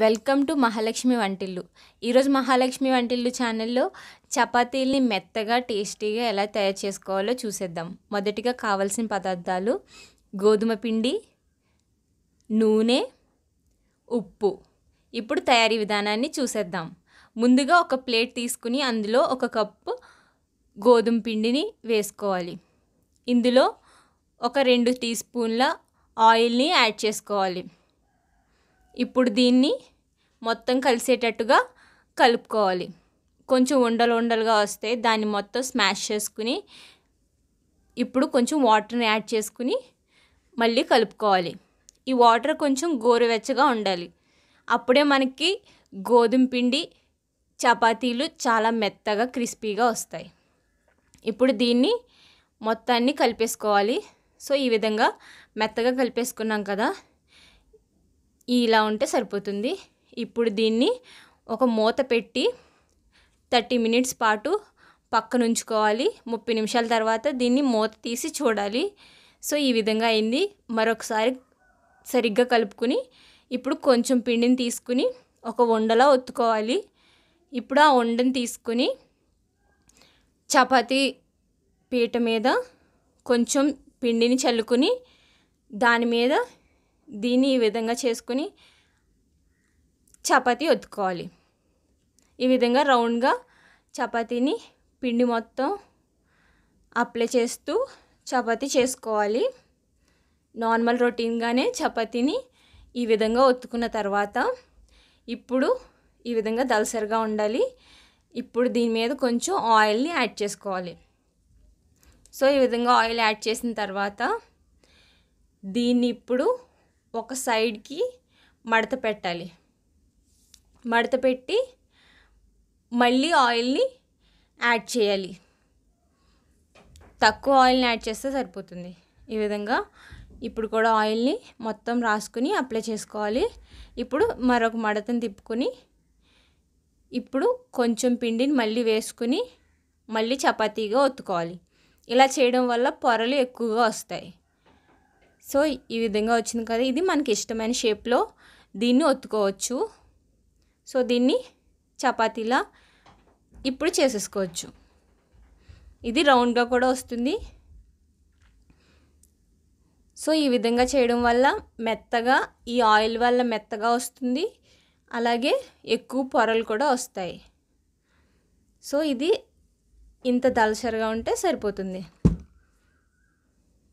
welcome to Mahalakshmi వంటిల్లు ఈరోజు మహాలక్ష్మి వంటిల్లు ఛానల్లో చపాతీల్ని మెత్తగా టేస్టీగా ఎలా తయారు చేసుకోవాలో చూసేద్దాం మొదటిగా కావలసిన పదార్థాలు గోధుమ పిండి నూనె ఉప్పు ఇప్పుడు తయారీ విధానాన్ని చూసేద్దాం ముందుగా ఒక ప్లేట్ తీసుకుని అందులో ఒక కప్పు గోధుమ పిండిని వేసుకోవాలి ఇందులో ఒక రెండు టీ స్పూన్ల ఆయిల్ని యాడ్ చేసుకోవాలి ఇప్పుడు దీన్ని మొత్తం కలిసేటట్టుగా కలుపుకోవాలి కొంచెం ఉండలు ఉండలుగా వస్తే దాన్ని మొత్తం స్మాష్ చేసుకుని ఇప్పుడు కొంచెం వాటర్ని యాడ్ చేసుకుని మళ్ళీ కలుపుకోవాలి ఈ వాటర్ కొంచెం గోరువెచ్చగా ఉండాలి అప్పుడే మనకి గోధుమ పిండి చపాతీలు చాలా మెత్తగా క్రిస్పీగా వస్తాయి ఇప్పుడు దీన్ని మొత్తాన్ని కలిపేసుకోవాలి సో ఈ విధంగా మెత్తగా కలిపేసుకున్నాం కదా ఇలా ఉంటే సరిపోతుంది ఇప్పుడు దీన్ని ఒక మూత పెట్టి థర్టీ మినిట్స్ పాటు పక్కన ఉంచుకోవాలి ముప్పై నిమిషాల తర్వాత దీన్ని మూత తీసి చూడాలి సో ఈ విధంగా అయింది మరొకసారి సరిగ్గా కలుపుకుని ఇప్పుడు కొంచెం పిండిని తీసుకుని ఒక వండలా ఒత్తుకోవాలి ఇప్పుడు ఆ వండని తీసుకుని చపాతీ పీట మీద కొంచెం పిండిని చల్లుకుని దాని మీద దీన్ని ఈ విధంగా చేసుకుని చపాతీ ఒత్తుకోవాలి ఈ విధంగా రౌండ్గా చపాతీని పిండి మొత్తం అప్లై చేస్తూ చపాతీ చేసుకోవాలి నార్మల్ రొటీన్గానే చపాతీని ఈ విధంగా ఒత్తుకున్న తర్వాత ఇప్పుడు ఈ విధంగా దలసరిగా ఉండాలి ఇప్పుడు దీని మీద కొంచెం ఆయిల్ని యాడ్ చేసుకోవాలి సో ఈ విధంగా ఆయిల్ యాడ్ చేసిన తర్వాత దీన్ని ఇప్పుడు ఒక సైడ్కి మడత పెట్టాలి మడత పెట్టి మళ్ళీ ఆయిల్ని యాడ్ చేయాలి తక్కువ ఆయిల్ని యాడ్ చేస్తే సరిపోతుంది ఈ విధంగా ఇప్పుడు కూడా ఆయిల్ని మొత్తం రాసుకుని అప్లై చేసుకోవాలి ఇప్పుడు మరొక మడతను తిప్పుకొని ఇప్పుడు కొంచెం పిండిని మళ్ళీ వేసుకుని మళ్ళీ చపాతీగా ఒత్తుకోవాలి ఇలా చేయడం వల్ల పొరలు ఎక్కువగా వస్తాయి సో ఈ విధంగా వచ్చింది కదా ఇది మనకి ఇష్టమైన షేప్లో దీన్ని ఒత్తుకోవచ్చు సో దీన్ని చపాతీలా ఇప్పుడు చేసేసుకోవచ్చు ఇది రౌండ్గా కూడా వస్తుంది సో ఈ విధంగా చేయడం వల్ల మెత్తగా ఈ ఆయిల్ వల్ల మెత్తగా వస్తుంది అలాగే ఎక్కువ పొరలు కూడా వస్తాయి సో ఇది ఇంత దలసరిగా ఉంటే సరిపోతుంది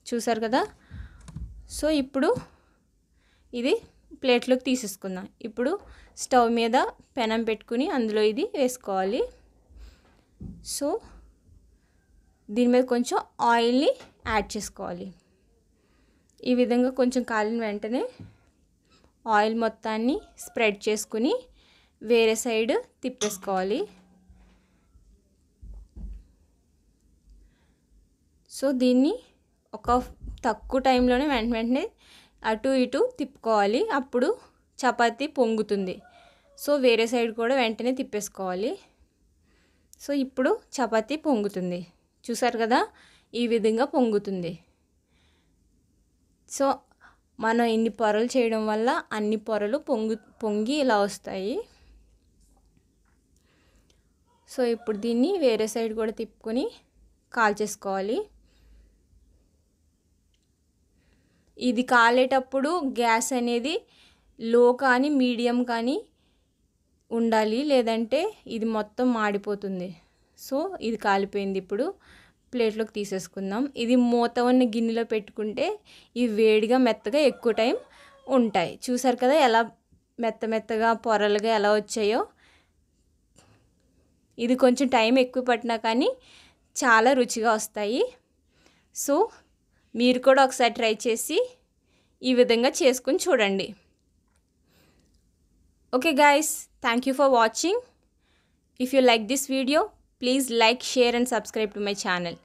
చూసారు కదా సో ఇప్పుడు ఇది ప్లేట్లోకి తీసేసుకుందాం ఇప్పుడు స్టవ్ మీద పెనం పెట్టుకుని అందులో ఇది వేసుకోవాలి సో దీని మీద కొంచెం ఆయిల్ని యాడ్ చేసుకోవాలి ఈ విధంగా కొంచెం కాలిన వెంటనే ఆయిల్ మొత్తాన్ని స్ప్రెడ్ చేసుకుని వేరే సైడ్ తిప్పేసుకోవాలి సో దీన్ని ఒక తక్కువ టైంలోనే వెంట వెంటనే అటు ఇటు తిప్పుకోవాలి అప్పుడు చపాతి పొంగుతుంది సో వేరే సైడ్ కూడా వెంటనే తిప్పేసుకోవాలి సో ఇప్పుడు చపాతి పొంగుతుంది చూసారు కదా ఈ విధంగా పొంగుతుంది సో మనం ఇన్ని పొరలు చేయడం వల్ల అన్ని పొరలు పొంగు పొంగి ఇలా వస్తాయి సో ఇప్పుడు దీన్ని వేరే సైడ్ కూడా తిప్పుకొని కాల్చేసుకోవాలి ఇది కాలేటప్పుడు గ్యాస్ అనేది లో కానీ మీడియం కానీ ఉండాలి లేదంటే ఇది మొత్తం మాడిపోతుంది సో ఇది కాలిపోయింది ఇప్పుడు ప్లేట్లోకి తీసేసుకుందాం ఇది మూత ఉన్న గిన్నెలో పెట్టుకుంటే ఇవి వేడిగా మెత్తగా ఎక్కువ టైం ఉంటాయి చూసారు కదా ఎలా మెత్త మెత్తగా పొరలుగా ఎలా వచ్చాయో ఇది కొంచెం టైం ఎక్కువ పట్టినా కానీ చాలా రుచిగా వస్తాయి సో మీరు కూడా ఒకసారి ట్రై చేసి ఈ విధంగా చేసుకుని చూడండి okay guys thank you for watching if you like this video please like share and subscribe to my channel